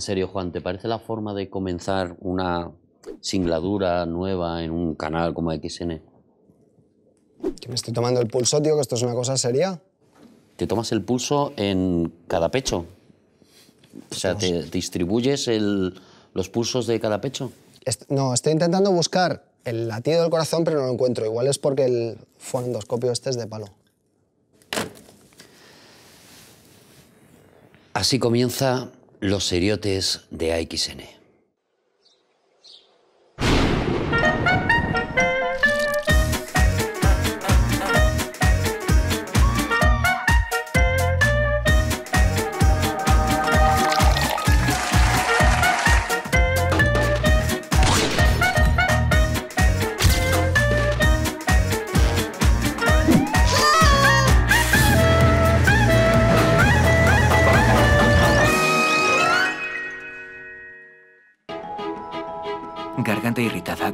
En serio, Juan, ¿te parece la forma de comenzar una singladura nueva en un canal como XN? Que me estoy tomando el pulso, tío, que esto es una cosa seria. Te tomas el pulso en cada pecho. O sea, te, distribuyes los pulsos de cada pecho. no, estoy intentando buscar el latido del corazón, pero no lo encuentro. Igual es porque el fonendoscopio este es de palo. Así comienza los seriotes de AXN.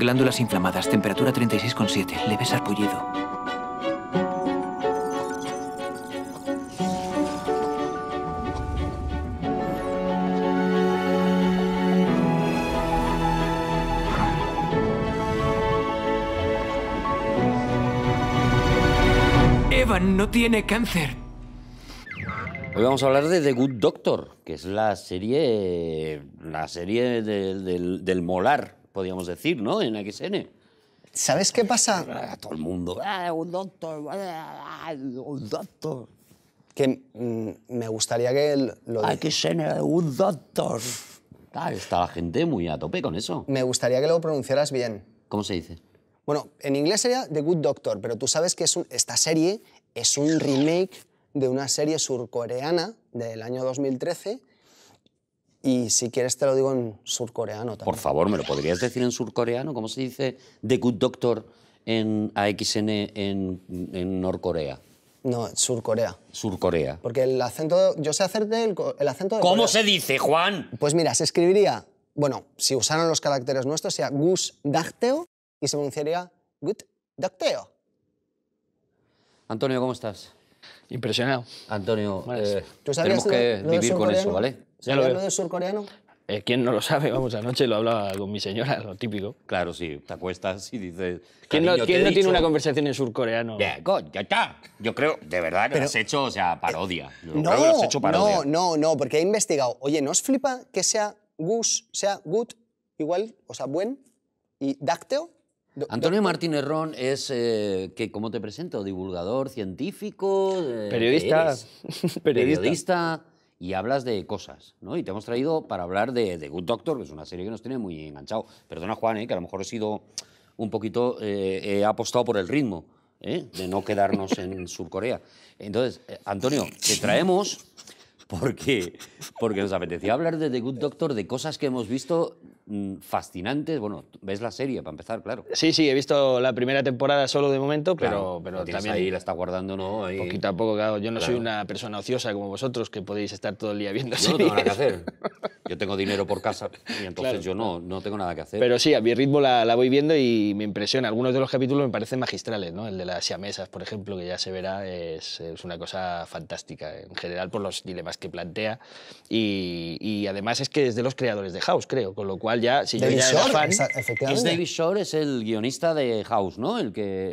Glándulas inflamadas, temperatura 36,7, leve arpullido. Evan no tiene cáncer. Hoy vamos a hablar de The Good Doctor, que es la serie, la serie del, del molar, podríamos decir, ¿no? En XN. ¿Sabes qué pasa? A ah, todo el mundo. Ah, un doctor, ah, un doctor. Que mm, me gustaría que lo... XN, un doctor. está la gente muy a tope con eso. Me gustaría que lo pronunciaras bien. ¿Cómo se dice? Bueno, en inglés sería The Good Doctor, pero tú sabes que esta serie es un remake de una serie surcoreana del año 2013 y si quieres te lo digo en surcoreano también. Por favor, ¿me lo podrías decir en surcoreano? ¿Cómo se dice The Good Doctor en AXN en, en Norcorea? No, Surcorea. Surcorea. Porque el acento... Yo sé hacerte el, acento de ¿Cómo se dice, Juan? Pues mira, se escribiría... Bueno, si usaran los caracteres nuestros, sería Gus Dacteo y se pronunciaría Gut Dacteo. Antonio, ¿cómo estás? Impresionado. Antonio, eh, tenemos que vivir con eso, ¿vale? Ya lo del de surcoreano? Eh, ¿Quién no lo sabe? Vamos, anoche lo hablaba con mi señora, lo típico. Claro, sí, te acuestas y dices. ¿Quién no, tiene una conversación en surcoreano? Ya, ya está. Yo creo, de verdad, que lo has hecho, o sea, parodia. no, no, no, porque he investigado. Oye, ¿no os flipa que sea gus, sea good, igual, o sea, buen y dácteo? Antonio Martínez Ron es, eh, que, ¿cómo te presento? Divulgador científico. periodista. Periodista y hablas de cosas, ¿no? Y te hemos traído para hablar de, The Good Doctor, que es una serie que nos tiene muy enganchado. Perdona, Juan, ¿eh? que a lo mejor he sido un poquito, eh, he apostado por el ritmo, ¿eh? de no quedarnos en Surcorea. Entonces, eh, Antonio, te traemos porque, porque nos apetecía hablar de The Good Doctor, de cosas que hemos visto Mm, fascinantes. Bueno, ves la serie para empezar, claro. Sí, sí, he visto la primera temporada solo de momento, pero, pero también. Ahí la está guardando, ¿no? Poquito a poco, Yo no soy una persona ociosa como vosotros que podéis estar todo el día viendo. Yo no tengo nada que hacer. Yo tengo dinero por casa y entonces yo no, no tengo nada que hacer. Pero sí, a mi ritmo la, la, voy viendo y me impresiona. Algunos de los capítulos me parecen magistrales, ¿no? El de las siamesas, por ejemplo, que ya se verá, es, es una cosa fantástica en general por los dilemas que plantea. Y, y además es que es de los creadores de House, creo, con lo cual David Shore, es el guionista de House, ¿no? El que,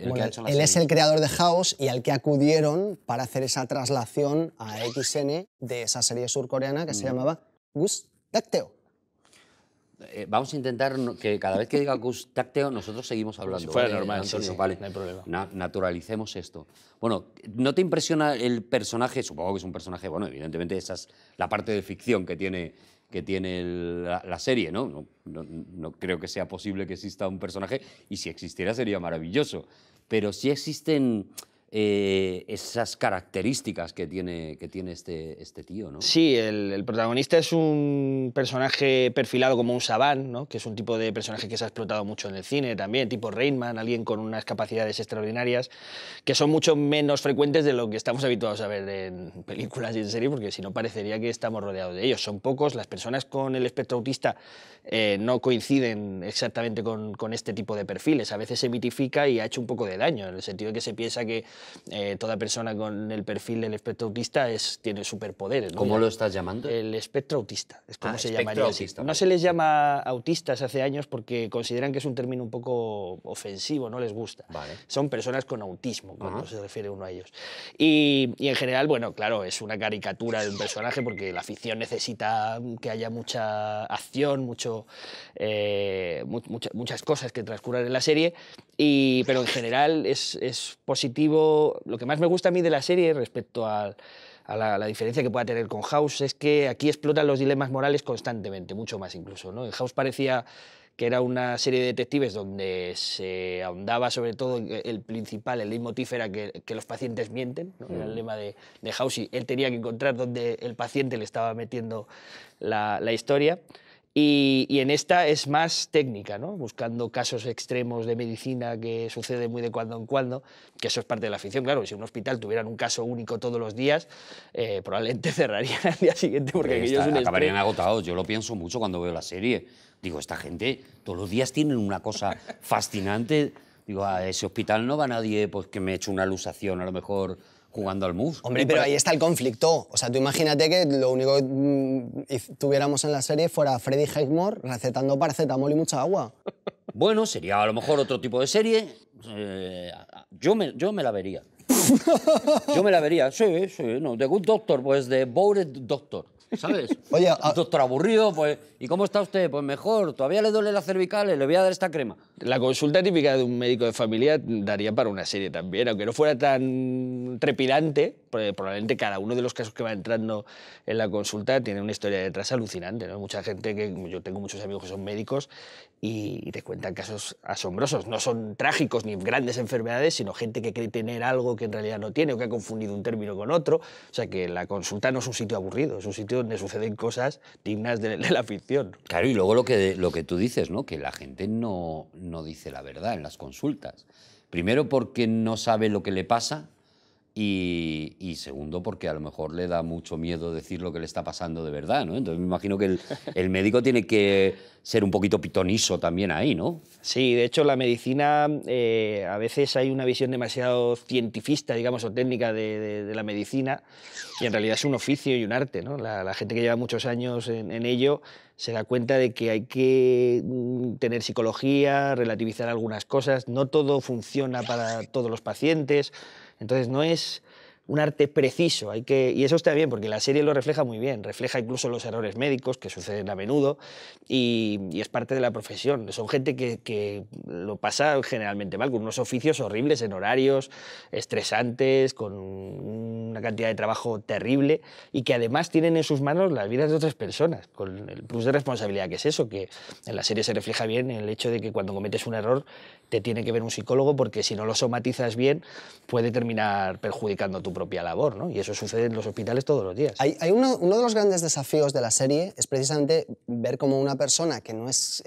Él es el creador de House y al que acudieron para hacer esa traslación a XN de esa serie surcoreana que se mm. llamaba Gus Tacteo. Eh, vamos a intentar que cada vez que diga Gus Tacteo nosotros seguimos hablando. Si fuera ¿eh? normal, no hay problema. naturalicemos esto. Bueno, ¿no te impresiona el personaje? Supongo que es un personaje, bueno, evidentemente esa es la parte de ficción que tiene que tiene la, serie, ¿no? No, no creo que sea posible que exista un personaje, y si existiera sería maravilloso. Pero si existen eh, esas características que tiene, que tiene este, este tío, ¿no? Sí, el, protagonista es un personaje perfilado como un sabán, que es un tipo de personaje que se ha explotado mucho en el cine también, tipo Rainman, alguien con unas capacidades extraordinarias, que son mucho menos frecuentes de lo que estamos habituados a ver en películas y en series, porque si no parecería que estamos rodeados de ellos. Son pocos, las personas con el espectro autista eh, no coinciden exactamente con este tipo de perfiles, a veces se mitifica y ha hecho un poco de daño, en el sentido de que se piensa que eh, toda persona con el perfil del espectro autista es, tiene superpoderes. ¿Cómo lo estás llamando? El espectro autista, es como ah, se llamaría. no se les llama autistas hace años porque consideran que es un término un poco ofensivo, no les gusta. Son personas con autismo, cuando se refiere uno a ellos. Y, en general, bueno, claro, es una caricatura de un personaje porque la ficción necesita que haya mucha acción, mucho, eh, muchas, cosas que transcurran en la serie, y, pero en general es, es positivo lo que más me gusta a mí de la serie respecto a, la, diferencia que pueda tener con House es que aquí explotan los dilemas morales constantemente, mucho más incluso. ¿no? En House parecía que era una serie de detectives donde se ahondaba sobre todo el principal, el leitmotiv era que, los pacientes mienten, era el mm. lema de, House y él tenía que encontrar dónde el paciente le estaba metiendo la historia. Y, en esta es más técnica, ¿no? buscando casos extremos de medicina que sucede muy de cuando en cuando, que eso es parte de la ficción, claro, si un hospital tuvieran un caso único todos los días, eh, probablemente cerrarían al día siguiente porque aquello es Acabarían agotados, yo lo pienso mucho cuando veo la serie, digo, esta gente todos los días tienen una cosa fascinante, digo, a ah, ese hospital no va nadie pues, que me hecho una alusación a lo mejor jugando al mus. Hombre, pero ahí está el conflicto. O sea, tú imagínate que lo único que mm, tuviéramos en la serie fuera Freddy Highmore recetando paracetamol y mucha agua. Bueno, sería a lo mejor otro tipo de serie. Eh, yo, me, yo me la vería. yo me la vería, sí, sí. No. The Good Doctor, pues de Bored Doctor. ¿Sabes? Oye, ah. doctor aburrido, pues. ¿Y cómo está usted? Pues mejor, todavía le duele la cervical? le voy a dar esta crema. La consulta típica de un médico de familia daría para una serie también, aunque no fuera tan trepidante, eh, probablemente cada uno de los casos que va entrando en la consulta tiene una historia detrás alucinante. ¿no? Mucha gente que yo tengo muchos amigos que son médicos y, te cuentan casos asombrosos. No son trágicos ni grandes enfermedades, sino gente que cree tener algo que en realidad no tiene o que ha confundido un término con otro. O sea que la consulta no es un sitio aburrido, es un sitio donde suceden cosas dignas de, la ficción. Claro, y luego lo que, lo que tú dices, ¿no? que la gente no, no dice la verdad en las consultas. Primero porque no sabe lo que le pasa y, segundo, porque a lo mejor le da mucho miedo decir lo que le está pasando de verdad, ¿no? Entonces me imagino que el, médico tiene que ser un poquito pitonizo también ahí, ¿no? Sí, de hecho la medicina, eh, a veces hay una visión demasiado cientifista, digamos, o técnica de, la medicina, y en realidad es un oficio y un arte, ¿no? La, gente que lleva muchos años en ello se da cuenta de que hay que mm, tener psicología, relativizar algunas cosas, no todo funciona para todos los pacientes, entonces no es un arte preciso, hay que, y eso está bien, porque la serie lo refleja muy bien, refleja incluso los errores médicos que suceden a menudo y, es parte de la profesión. Son gente que, lo pasa generalmente mal, con unos oficios horribles en horarios, estresantes, con una cantidad de trabajo terrible y que además tienen en sus manos las vidas de otras personas, con el plus de responsabilidad que es eso, que en la serie se refleja bien el hecho de que cuando cometes un error te tiene que ver un psicólogo porque si no lo somatizas bien puede terminar perjudicando tu propia labor, ¿no? Y eso sucede en los hospitales todos los días. Hay, uno, uno, de los grandes desafíos de la serie es precisamente ver cómo una persona que no es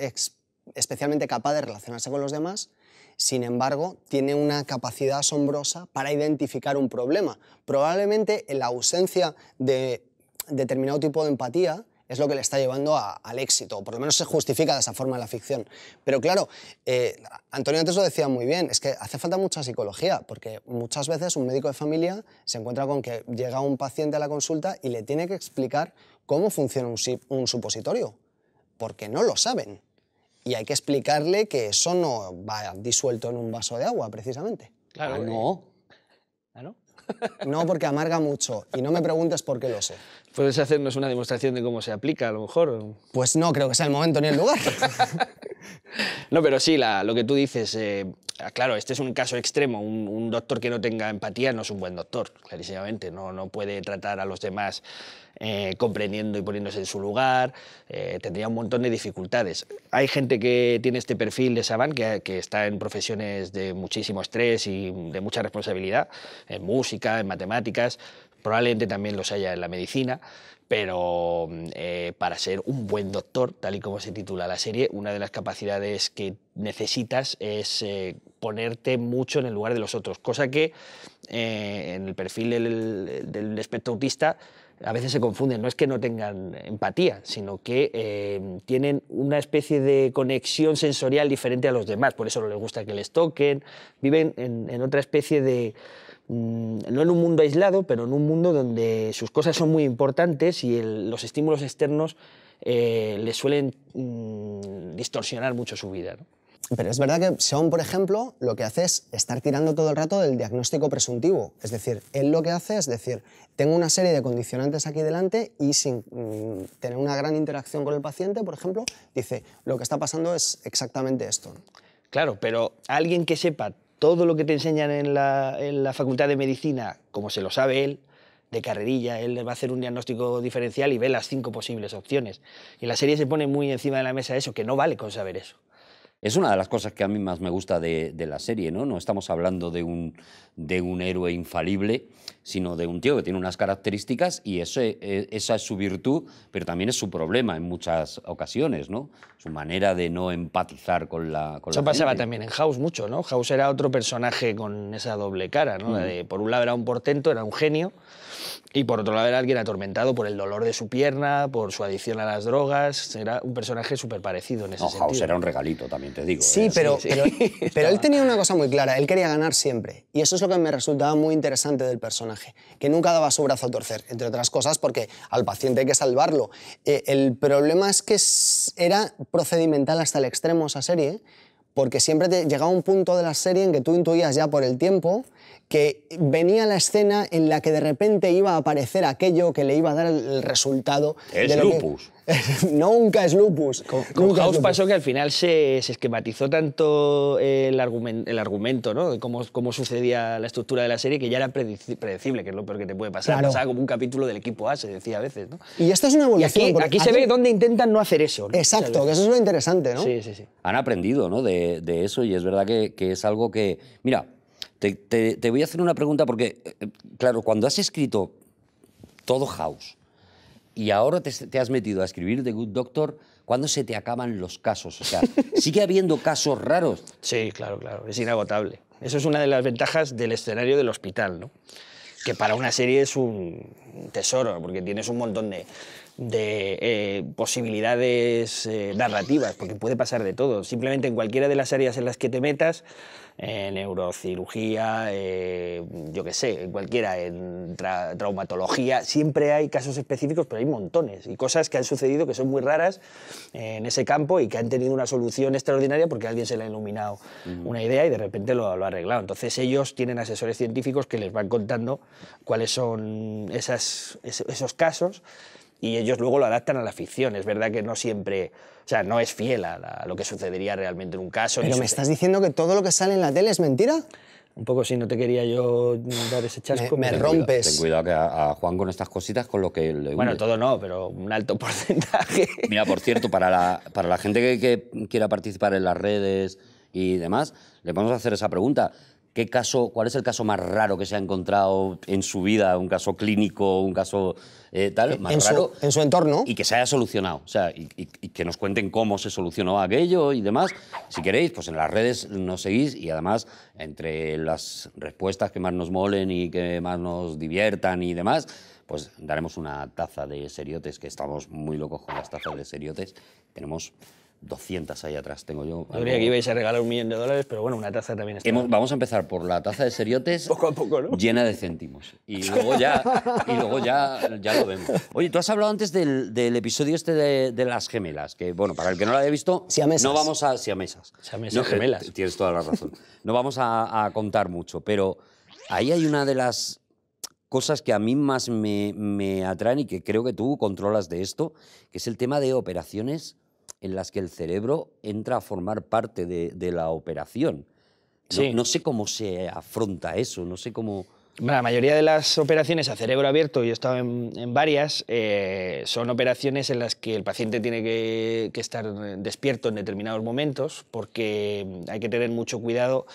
especialmente capaz de relacionarse con los demás, sin embargo, tiene una capacidad asombrosa para identificar un problema. Probablemente en la ausencia de determinado tipo de empatía, es lo que le está llevando al éxito, o por lo menos se justifica de esa forma la ficción. Pero claro, eh, Antonio antes lo decía muy bien, es que hace falta mucha psicología, porque muchas veces un médico de familia se encuentra con que llega un paciente a la consulta y le tiene que explicar cómo funciona un, supositorio, porque no lo saben. Y hay que explicarle que eso no va disuelto en un vaso de agua, precisamente. Claro, ah, no. Eh, no, porque amarga mucho. Y no me preguntes por qué lo sé. ¿Puedes hacernos una demostración de cómo se aplica, a lo mejor? Pues no, creo que sea el momento ni el lugar. no, pero sí, lo que tú dices, eh, Ah, claro, este es un caso extremo. Un, doctor que no tenga empatía no es un buen doctor, clarísimamente. No, puede tratar a los demás eh, comprendiendo y poniéndose en su lugar. Eh, tendría un montón de dificultades. Hay gente que tiene este perfil de Saban, que, que, está en profesiones de muchísimo estrés y de mucha responsabilidad, en música, en matemáticas. Probablemente también los haya en la medicina, pero mm, eh, para ser un buen doctor, tal y como se titula la serie, una de las capacidades que necesitas es eh, ponerte mucho en el lugar de los otros, cosa que eh, en el perfil del, espectro autista a veces se confunden, no es que no tengan empatía, sino que tienen una especie de conexión sensorial diferente a los demás, por eso no les gusta que les toquen, viven en otra especie de Mm, no en un mundo aislado, pero en un mundo donde sus cosas son muy importantes y los estímulos externos eh, le suelen mm, distorsionar mucho su vida. Pero es verdad que Sean, por ejemplo, lo que hace es estar tirando todo el rato del diagnóstico presuntivo. Es decir, él lo que hace es decir, tengo una serie de condicionantes aquí delante y sin mm, tener una gran interacción con el paciente, por ejemplo, dice, lo que está pasando es exactamente esto. Claro, pero alguien que sepa todo lo que te enseñan en la, facultad de medicina, como se lo sabe él, de carrerilla, él va a hacer un diagnóstico diferencial y ve las cinco posibles opciones. Y la serie se pone muy encima de la mesa eso, que no vale con saber eso. Es una de las cosas que a mí más me gusta de, la serie, ¿no? No estamos hablando de un, héroe infalible, sino de un tío que tiene unas características y eso, e, esa es su virtud, pero también es su problema en muchas ocasiones, ¿no? Su manera de no empatizar con la. Con eso pasaba también en House mucho, ¿no? House era otro personaje con esa doble cara, ¿no? Mm. por un lado era un portento, era un genio, y por otro lado era alguien atormentado por el dolor de su pierna, por su adicción a las drogas. Era un personaje súper parecido en ese sentido. House era un regalito también. Sí, ¿eh? pero, él tenía una cosa muy clara, él quería ganar siempre. Y eso es lo que me resultaba muy interesante del personaje, que nunca daba su brazo a torcer, entre otras cosas porque al paciente hay que salvarlo. Eh, el problema es que era procedimental hasta el extremo esa serie, porque siempre te llegaba un punto de la serie en que tú intuías ya por el tiempo que venía la escena en la que de repente iba a aparecer aquello que le iba a dar el resultado. Es de lupus. nunca es lupus. Con, House pasó que al final se, esquematizó tanto el, argumento, ¿no? De cómo, sucedía la estructura de la serie, que ya era predecible, que es lo peor que te puede pasar. Pasaba como un capítulo del equipo A, se decía a veces, Y esto es una evolución. aquí, se ve dónde intentan no hacer eso. Exacto, que eso es lo interesante, ¿no? Sí, sí, sí. Han aprendido, De, eso y es verdad que, es algo que... Mira, te voy a hacer una pregunta porque, eh, claro, cuando has escrito todo House, y ahora te, has metido a escribir The Good Doctor cuando se te acaban los casos. O sea, sigue habiendo casos raros. Sí, claro, claro, es inagotable. Eso es una de las ventajas del escenario del hospital, ¿no? que para una serie es un tesoro, porque tienes un montón de de eh, posibilidades eh, narrativas, porque puede pasar de todo. Simplemente en cualquiera de las áreas en las que te metas, en neurocirugía, eh, yo qué sé, en cualquiera, en traumatología, siempre hay casos específicos, pero hay montones y cosas que han sucedido que son muy raras en ese campo y que han tenido una solución extraordinaria porque alguien se le ha iluminado una idea y de repente lo, ha arreglado. Entonces ellos tienen asesores científicos que les van contando cuáles son esos casos y ellos luego lo adaptan a la ficción. Es verdad que no siempre, o sea, no es fiel a, lo que sucedería realmente en un caso. ¿Pero me estás diciendo que todo lo que sale en la tele es mentira? Un poco si no te quería yo dar ese chasco. Me, rompes. ten cuidado que a, Juan con estas cositas, con lo que le Bueno, todo no, pero un alto porcentaje. Mira, por cierto, para la, para la gente que, quiera participar en las redes y demás, le vamos a hacer esa pregunta caso, ¿Cuál es el caso más raro que se ha encontrado en su vida? ¿Un caso clínico, un caso eh, tal? Más en raro. Su, en su entorno. Y que se haya solucionado. O sea, y, y, que nos cuenten cómo se solucionó aquello y demás. Si queréis, pues en las redes nos seguís y además, entre las respuestas que más nos molen y que más nos diviertan y demás, pues daremos una taza de seriotes, que estamos muy locos con las tazas de seriotes. Tenemos 200 ahí atrás tengo yo. Yo que ibais a regalar un millón de dólares, pero bueno, una taza también está. vamos a empezar por la taza de seriotes llena de céntimos. Y luego ya, y luego ya, lo vemos. Oye, tú has hablado antes del, episodio este de, las gemelas, que bueno, para el que no lo haya visto, no vamos a... a eh, gemelas. Tienes toda la razón. No vamos a, contar mucho, pero ahí hay una de las cosas que a mí más me, me atraen y que creo que tú controlas de esto, que es el tema de operaciones en las que el cerebro entra a formar parte de, la operación. No, sé cómo se afronta eso, no sé cómo... La mayoría de las operaciones a cerebro abierto, yo he estado en, varias, eh, son operaciones en las que el paciente tiene que, que estar despierto en determinados momentos porque hay que tener mucho cuidado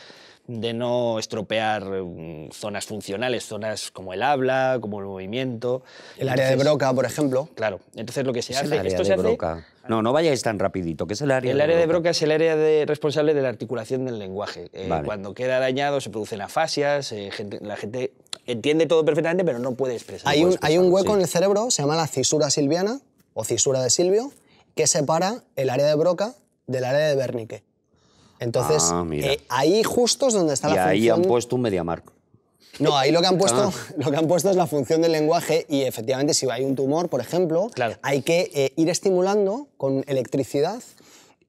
de no estropear mm, zonas funcionales, zonas como el habla, como el movimiento. El área de broca, por ejemplo. Claro, entonces lo que se hace... El área de broca. no, no vayáis tan rapidito, ¿Qué es el área El área de broca es el área de, responsable de la articulación del lenguaje. Eh, cuando queda dañado se producen afasias, eh, la gente entiende todo perfectamente, pero no puede expresar. Hay un, hueco en el cerebro, se llama la cisura silviana o cisura de Silvio, que separa el área de broca del área de Wernicke. Entonces, ah, eh, ahí justo es donde está función... Y ahí han puesto un mediamarco No, ahí lo que, han puesto, ah. lo que han puesto es la función del lenguaje y efectivamente si hay un tumor, por ejemplo, hay que eh, ir estimulando con electricidad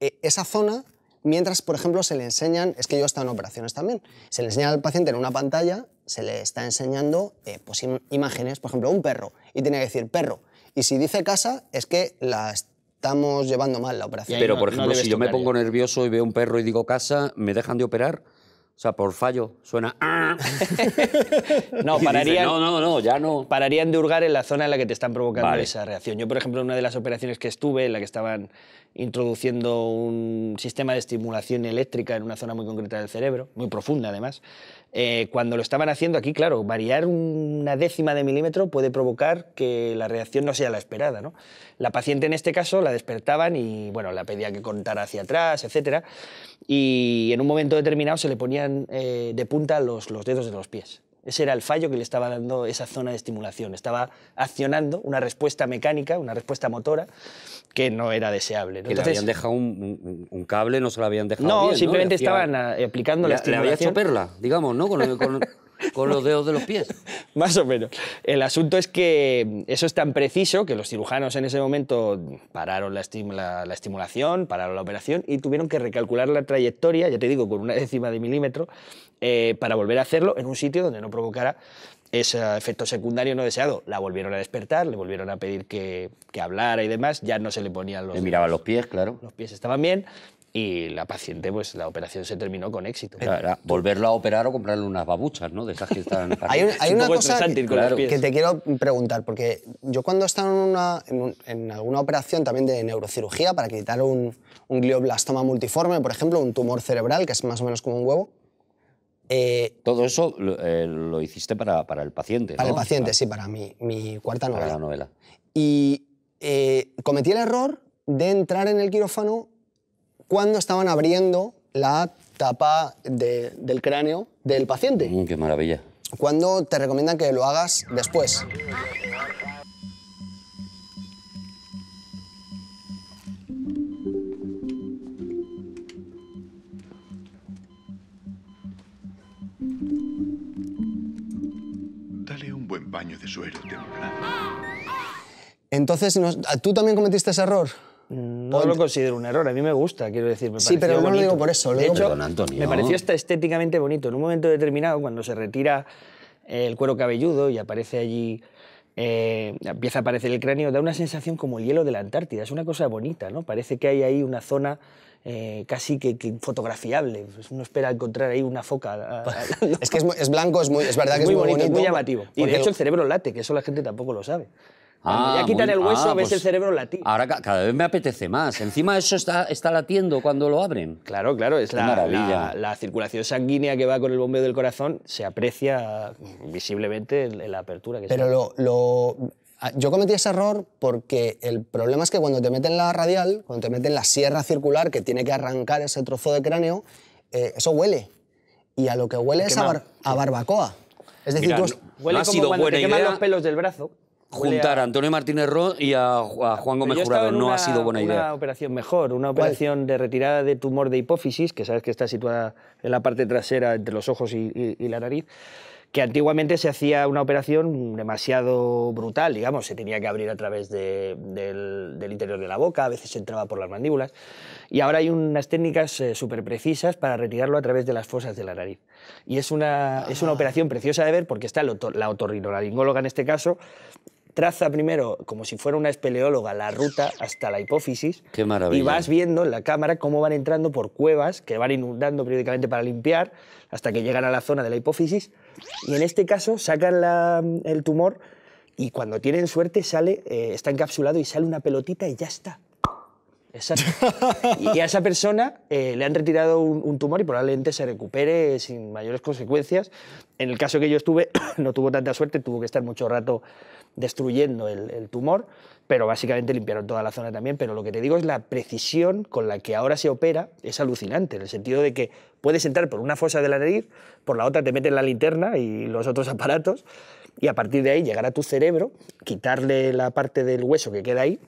eh, esa zona mientras, por ejemplo, se le enseñan, es que yo he estado en operaciones también, se le enseña al paciente en una pantalla, se le está enseñando pues, imágenes, por ejemplo, un perro, y tiene que decir perro. Y si dice casa, es que la, estamos llevando mal la operación. Pero, por ejemplo, si yo me pongo nervioso y veo un perro y digo casa, ¿me dejan de operar? O sea, por fallo suena. no, pararían. no, no, no, ya no. Pararían de hurgar en la zona en la que te están provocando esa reacción. Yo, por ejemplo, en una de las operaciones que estuve, en la que estaban introduciendo un sistema de estimulación eléctrica en una zona muy concreta del cerebro, muy profunda además, eh, cuando lo estaban haciendo aquí, claro, variar una décima de milímetro puede provocar que la reacción no sea la esperada. ¿no? La paciente en este caso la despertaban y bueno, la pedía que contara hacia atrás, etc. Y en un momento determinado se le ponía eh, de punta los, los dedos de los pies. Ese era el fallo que le estaba dando esa zona de estimulación. Estaba accionando una respuesta mecánica, una respuesta motora, que no era deseable. ¿no? le habían dejado un, cable, no se lo habían dejado. No, simplemente estaban eh, aplicando la, estimulación. Le había hecho perla, digamos, ¿no? Con, con los dedos de los pies. Más o menos. El asunto es que eso es tan preciso que los cirujanos en ese momento pararon la, estimulación, pararon la operación y tuvieron que recalcular la trayectoria, ya te digo, con una décima de milímetro, eh, para volver a hacerlo en un sitio donde no provocara ese efecto secundario no deseado. La volvieron a despertar, le volvieron a pedir que, que hablara y demás, ya no se le ponían los... Le miraban los pies, claro. Los pies estaban bien, y la paciente, pues la operación se terminó con éxito. Claro, volverlo a operar o comprarle unas babuchas, ¿no? De esas que están... hay, hay una cosa que, te quiero preguntar, porque yo cuando estaba en, una, en, alguna operación también de neurocirugía para quitar un, glioblastoma multiforme, por ejemplo, un tumor cerebral, que es más o menos como un huevo, eh, Todo eso eh, lo, hiciste para, para, el paciente, Para el paciente, ah. sí, para mi, mi cuarta novela. Para la novela. Y eh, cometí el error de entrar en el quirófano cuando estaban abriendo la tapa del cráneo del paciente. Mm, ¡Qué maravilla! Cuando te recomiendan que lo hagas después. Dale un buen baño de suero templado. Entonces, ¿tú también cometiste ese error? no lo considero un error, a mí me gusta, quiero decir. Me sí, pero no lo digo por eso. Lo de hecho, Antonio. me pareció hasta estéticamente bonito. En un momento determinado, cuando se retira el cuero cabelludo y aparece allí eh, empieza a aparecer el cráneo, da una sensación como el hielo de la Antártida. Es una cosa bonita, ¿no? Parece que hay ahí una zona eh, casi que, fotografiable. Pues uno espera encontrar ahí una foca. es que es, blanco, es, muy, es verdad que es muy bonito, bonito, muy llamativo. Y de hecho el cerebro late, que eso la gente tampoco lo sabe ya ah, quitan el hueso, a ah, veces pues el cerebro latir. Ahora cada vez me apetece más. Encima eso está, está latiendo cuando lo abren. Claro, claro, es la, maravilla la, circulación sanguínea que va con el bombeo del corazón, se aprecia visiblemente en, la apertura que Pero lo, lo, ah, yo cometí ese error porque el problema es que cuando te meten la radial, cuando te meten la sierra circular que tiene que arrancar ese trozo de cráneo, eh, eso huele. Y a lo que huele es a, barbacoa. Es decir, pues, huele como cuando los pelos del brazo juntar a Antonio Martínez Ro y a, Juan Gómez Jurado. No ha sido buena idea. Una operación mejor, una operación de retirada de tumor de hipófisis, que sabes que está situada en la parte trasera entre los ojos y, la nariz que antiguamente se hacía una operación demasiado brutal, digamos, se tenía que abrir a través del, interior de la boca, a veces se entraba por las mandíbulas, y ahora hay unas técnicas eh, súper precisas para retirarlo a través de las fosas de la nariz. Y es una, es una ah. operación preciosa de ver porque está la otorrinolaringóloga en este caso, traza primero, como si fuera una espeleóloga, la ruta hasta la hipófisis. Qué Y vas viendo en la cámara cómo van entrando por cuevas que van inundando periódicamente para limpiar hasta que llegan a la zona de la hipófisis. Y en este caso sacan la, el tumor y cuando tienen suerte sale, eh, está encapsulado y sale una pelotita y ya está. Exacto. y a esa persona eh, le han retirado un, un, tumor y probablemente se recupere sin mayores consecuencias. En el caso que yo estuve, no tuvo tanta suerte, tuvo que estar mucho rato destruyendo el, tumor, pero básicamente limpiaron toda la zona también. Pero lo que te digo es la precisión con la que ahora se opera es alucinante, en el sentido de que puedes entrar por una fosa de la nariz, por la otra te meten la linterna y los otros aparatos, y a partir de ahí llegar a tu cerebro, quitarle la parte del hueso que queda ahí,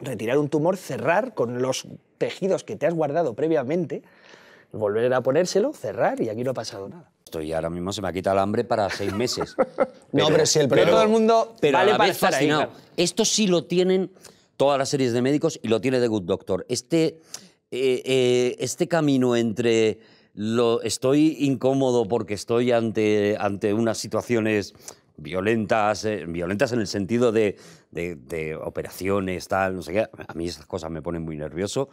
retirar un tumor, cerrar con los tejidos que te has guardado previamente, volver a ponérselo, cerrar y aquí no ha pasado nada y ahora mismo, se me ha quitado el hambre para seis meses. no, pero si el problema todo el mundo pero vale para Esto sí lo tienen todas las series de médicos y lo tiene The Good Doctor. Este, eh, eh, este camino entre lo, estoy incómodo porque estoy ante, ante unas situaciones violentas, eh, violentas en el sentido de, de, de, operaciones, tal, no sé qué. A mí esas cosas me ponen muy nervioso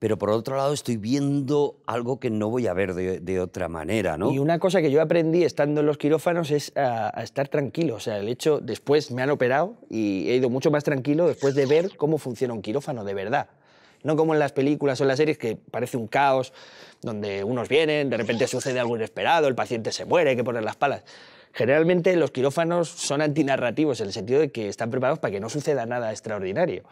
pero por otro lado estoy viendo algo que no voy a ver de, otra manera, ¿no? Y una cosa que yo aprendí estando en los quirófanos es a, estar tranquilo, o sea, el hecho, después me han operado y he ido mucho más tranquilo después de ver cómo funciona un quirófano de verdad. No como en las películas o en las series que parece un caos, donde unos vienen, de repente sucede algo inesperado, el paciente se muere, hay que poner las palas. Generalmente los quirófanos son antinarrativos en el sentido de que están preparados para que no suceda nada extraordinario.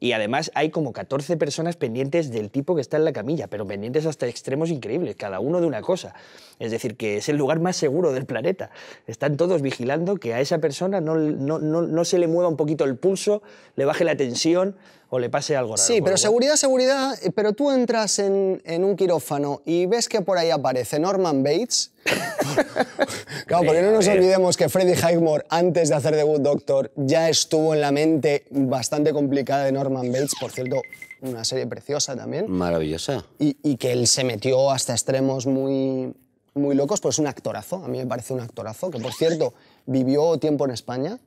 Y además hay como 14 personas pendientes del tipo que está en la camilla, pero pendientes hasta extremos increíbles, cada uno de una cosa. Es decir, que es el lugar más seguro del planeta. Están todos vigilando que a esa persona no, se le mueva un poquito el pulso, le baje la tensión o le pase algo raro. Sí, pero seguridad, seguridad, eh, pero tú entras en, en un quirófano y ves que por ahí aparece Norman Bates claro, porque no nos olvidemos que Freddy Highmore, antes de hacer The Good Doctor, ya estuvo en la mente bastante complicada de Norman Bates, por cierto, una serie preciosa también. Maravillosa. Y, que él se metió hasta extremos muy, muy locos, pues un actorazo, a mí me parece un actorazo, que por cierto, vivió tiempo en España.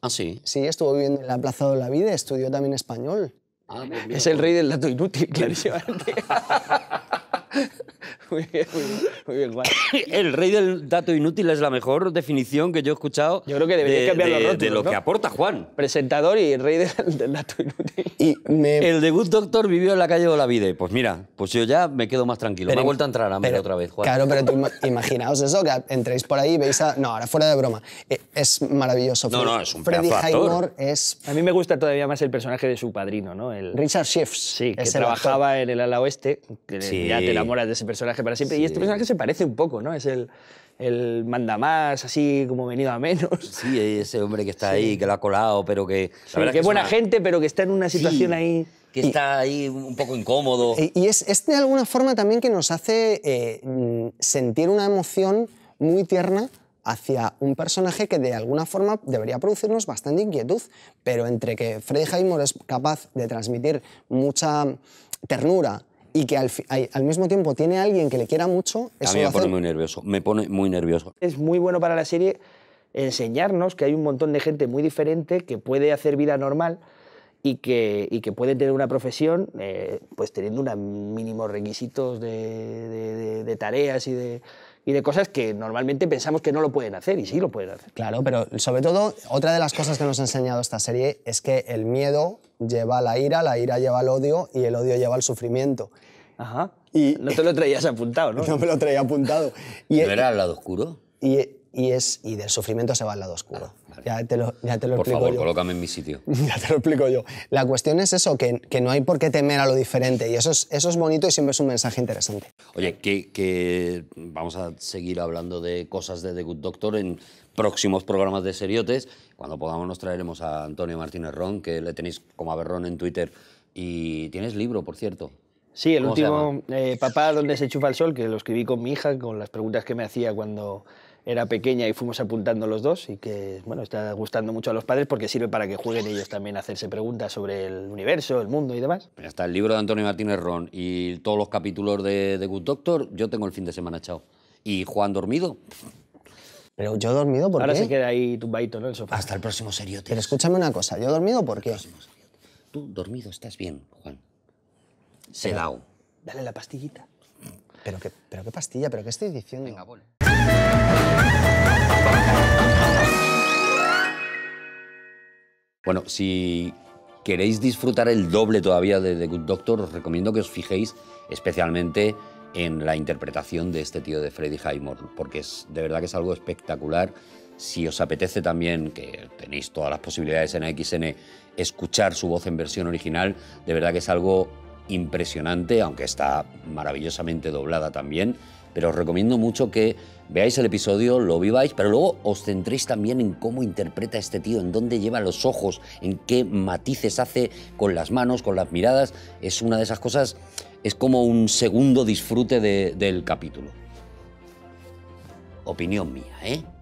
Ah, sí. Sí, estuvo viviendo en la Plaza de la Vida, estudió también español. Ah, pues es el rey del dato inútil, clarísimamente. El rey del dato inútil es la mejor definición que yo he escuchado. Yo creo que debería de, de, lo que aporta Juan. Presentador y rey del, dato inútil. El debut Doctor vivió en la calle de Olavide. Pues mira, pues yo ya me quedo más tranquilo. me ha vuelto a entrar hambre otra vez, Juan. Claro, pero imaginaos eso, que entréis por ahí y veis a... No, ahora fuera de broma. E, es maravilloso. No, no, es un Freddy Highmore es... A mí me gusta todavía más el personaje de su padrino, ¿no? El... Richard Schiff. Sí, que trabajaba en el ala oeste. Ya te enamoras de ese personaje siempre. Y este personaje se parece un poco, ¿no? Es el, el más así como venido a menos. Sí, ese hombre que está ahí, que lo ha colado, pero que... que es buena gente, pero que está en una situación ahí... Que está ahí un poco incómodo. Y es, es de alguna forma también que nos hace eh, sentir una emoción muy tierna hacia un personaje que de alguna forma debería producirnos bastante inquietud, pero entre que Freddy Highmore es capaz de transmitir mucha ternura y que al, mismo tiempo tiene a alguien que le quiera mucho. a mí me pone muy nervioso, me pone muy nervioso. Es muy bueno para la serie enseñarnos que hay un montón de gente muy diferente que puede hacer vida normal y que, y que puede tener una profesión eh, pues teniendo unos mínimos requisitos de tareas y de y de cosas que normalmente pensamos que no lo pueden hacer y sí lo pueden hacer. Claro, pero sobre todo, otra de las cosas que nos ha enseñado esta serie es que el miedo lleva la ira, la ira lleva al odio y el odio lleva al sufrimiento. Ajá. Y, no te lo traías apuntado, ¿no? No me lo traía apuntado. Y, era el lado oscuro? y, es, y del sufrimiento se va al lado oscuro. Ya te lo, ya por favor, colócame en mi sitio. Ya te lo explico yo. La cuestión es eso, que, que no hay por qué temer a lo diferente. Y eso es, eso es bonito y siempre es un mensaje interesante. Oye, que, vamos a seguir hablando de cosas de The Good Doctor en próximos programas de Seriotes. Cuando podamos nos traeremos a Antonio Martínez Ron, que le tenéis como a Berrón en Twitter. Y tienes libro, por cierto. Sí, el último, eh, Papá, ¿dónde se chupa el sol? que lo escribí con mi hija, con las preguntas que me hacía cuando era pequeña y fuimos apuntando los dos y que bueno, está gustando mucho a los padres porque sirve para que jueguen ellos también a hacerse preguntas sobre el universo, el mundo y demás. Está el libro de Antonio Martínez Ron y todos los capítulos de, Good Doctor, yo tengo el fin de semana echado. ¿Y Juan dormido? Pero yo he dormido porque... Ahora se queda ahí tumbadito, ¿no? El sofá. Hasta el próximo serio. Pero escúchame una cosa, ¿yo he dormido por qué? Tú dormido estás bien, Juan. Sedao. Dale la pastillita. ¿Pero qué, pero qué pastilla? ¿Pero qué estoy diciendo? Venga, bol. Bueno, si queréis disfrutar el doble todavía de The Good Doctor, os recomiendo que os fijéis especialmente en la interpretación de este tío de Freddy Highmore, porque es de verdad que es algo espectacular. Si os apetece también, que tenéis todas las posibilidades en AXN, escuchar su voz en versión original, de verdad que es algo impresionante, aunque está maravillosamente doblada también. Pero os recomiendo mucho que veáis el episodio, lo viváis, pero luego os centréis también en cómo interpreta este tío, en dónde lleva los ojos, en qué matices hace con las manos, con las miradas. Es una de esas cosas, es como un segundo disfrute del capítulo. Opinión mía, ¿eh?